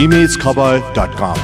imagekhबर.com.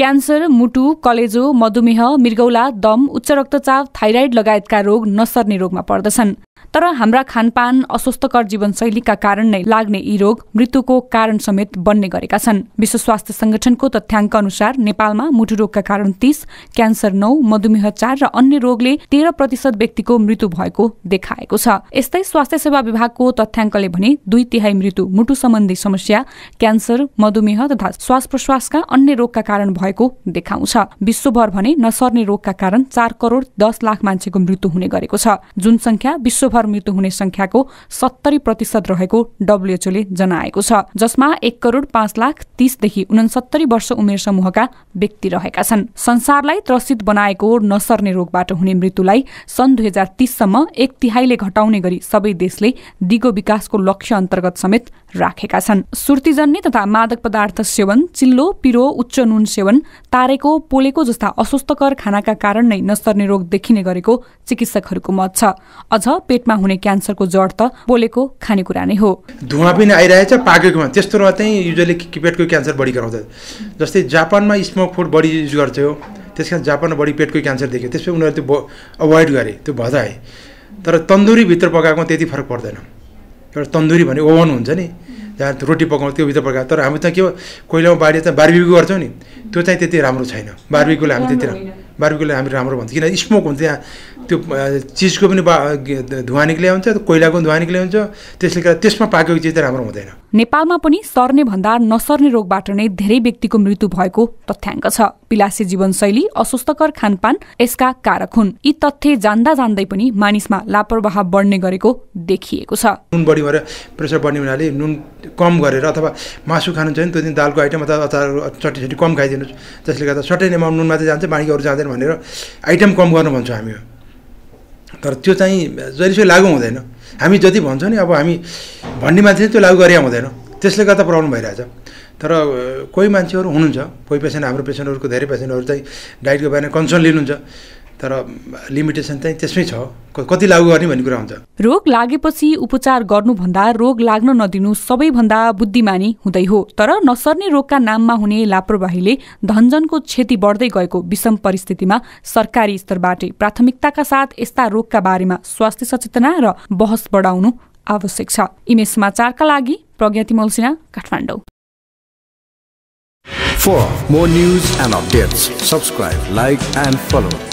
Cancer मुटु कलेजो मधुमेह मृगौला दम उच्च रक्तचाप थाइराइड लगायतका रोग नसर्ने रोगमा पर्दछन् तर हाम्रा खानपान अस्वस्थकर जीवनशैलीका कारण नै लाग्ने यी रोग मृत्युको कारण समेत बन्ने गरेका छन् विश्व स्वास्थ्य संगठनको तथ्याङ्क अनुसार नेपालमा मुटु रोगका कारण तीस क्यान्सर नौ मधुमेह चार र अन्य रोगले तेह्र प्रतिशत व्यक्तिको मृत्यु भएको देखाएको छ यस्तै स्वास्थ्य सेवा विभागको तथ्याङ्कले भने दुई तिहाई मृत्यु मुटु सम्बन्धी समस्या क्यान्सर मधुमेह तथा श्वास प्रश्वासका अन्य रोगका कारण भएको देखाउँछ विश्वभर भने नसर्ने रोगका कारण चार करोड दस लाख मान्छेको मृत्यु हुने गरेको छ जुन संख्या विश्व विश्वभर मृत्यु हुने संख्याको सत्तरी प्रतिशत रहेको डब्ल्युएचओले जनाएको छ जसमा एक करोड पाँच लाख तीसदेखि उनसत्तरी वर्ष उमेर समूहका व्यक्ति रहेका छन् संसारलाई त्रसित बनाएको नसर्ने रोगबाट हुने मृत्युलाई सन् दुई हजार तीससम्म एक तिहाईले घटाउने गरी सबै देशले दिगो विकासको लक्ष्य अन्तर्गत समेत राखेका छन् सुर्तीजन्य तथा मादक पदार्थ सेवन चिल्लो पिरो उच्च नुन सेवन तारेको पोलेको जस्ता अस्वस्थकर खानाका कारण नै नसर्ने रोग देखिने गरेको चिकित्सकहरूको मत छ अझ पेट पेटमा हुने क्यान्सरको जड त बोलेको खानेकुरा नै हो धुवा पनि आइरहेछ पाकेकोमा त्यस्तोमा चाहिँ युजली पेटको क्यान्सर बढी गराउँछ जस्तै जापानमा स्मोक फुड बढी युज गर्थ्यो त्यस कारण जापानमा बढी पेटको क्यान्सर देख्यो त्यसपछि उनीहरू त्यो अभोइड गरे त्यो भदाए तर तन्दुरीभित्र पकाएकोमा त्यति फरक पर्दैन एउटा तन्दुरी भने ओभन हुन्छ नि जहाँ रोटी पकाउँछ त्यो भित्र पकाएको तर हामी त के कोइलामा बारी चाहिँ बार्बिक गर्छौँ नि त्यो चाहिँ त्यति राम्रो छैन बार्बीकोलाई हामी त्यति बार्बिकलाई हामी राम्रो भन्छ किन स्मोक हुन्छ त्यहाँ त्यो चिजको पनि धुवा निक्लिया हुन्छ कोइलाको पनि धुवा निक्लिया हुन्छ त्यसले गर्दा त्यसमा पाकेको चिज त राम्रो हुँदैन नेपालमा पनि सर्ने भन्दा नसर्ने रोगबाट नै धेरै व्यक्तिको मृत्यु भएको तथ्याङ्क छ पिलासी जीवनशैली अस्वस्थकर खानपान यसका कारक हुन् यी तथ्य जान्दा जान्दै पनि मानिसमा लापरवाह बढ्ने गरेको देखिएको छ नुन बढी भएर प्रेसर बढ्ने हुनाले नुन कम गरेर अथवा मासु खानु भने त्यो दिन दालको आइटम अथवा अचार चटी कम खाइदिनुहोस् त्यसले गर्दा सटेन एमाउन्ट नुन मात्रै जान्छ बाँकी अरू जाँदैन भनेर आइटम कम गर्नु भन्छौँ हामी तर त्यो चाहिँ जहिलेसो लागु हुँदैन हामी जति भन्छौँ नि अब हामी भन्ने मान्छे त्यो लागु गरे हुँदैन त्यसले गर्दा प्रब्लम भइरहेछ तर कोही मान्छेहरू हुनुहुन्छ कोही पेसेन्ट हाम्रो पेसेन्टहरूको धेरै पेसेन्टहरू चाहिँ डाइटको बारेमा कन्सर्न लिनुहुन्छ तर लिमिटेसन चाहिँ त्यसमै छ कति लागू गर्ने भन्ने कुरा हुन्छ रोग लागेपछि उपचार गर्नुभन्दा रोग लाग्न नदिनु सबैभन्दा बुद्धिमानी हुँदै हो तर नसर्ने रोगका नाममा हुने लापरवाहीले धनजनको क्षति बढ्दै गएको विषम परिस्थितिमा सरकारी स्तरबाटै प्राथमिकताका साथ यस्ता रोगका बारेमा स्वास्थ्य सचेतना र बहस बढाउनु आवश्यक छ इमेज समाचारका लागि प्रज्ञति तिमल Kathmandu For more news and updates, subscribe, like, and follow.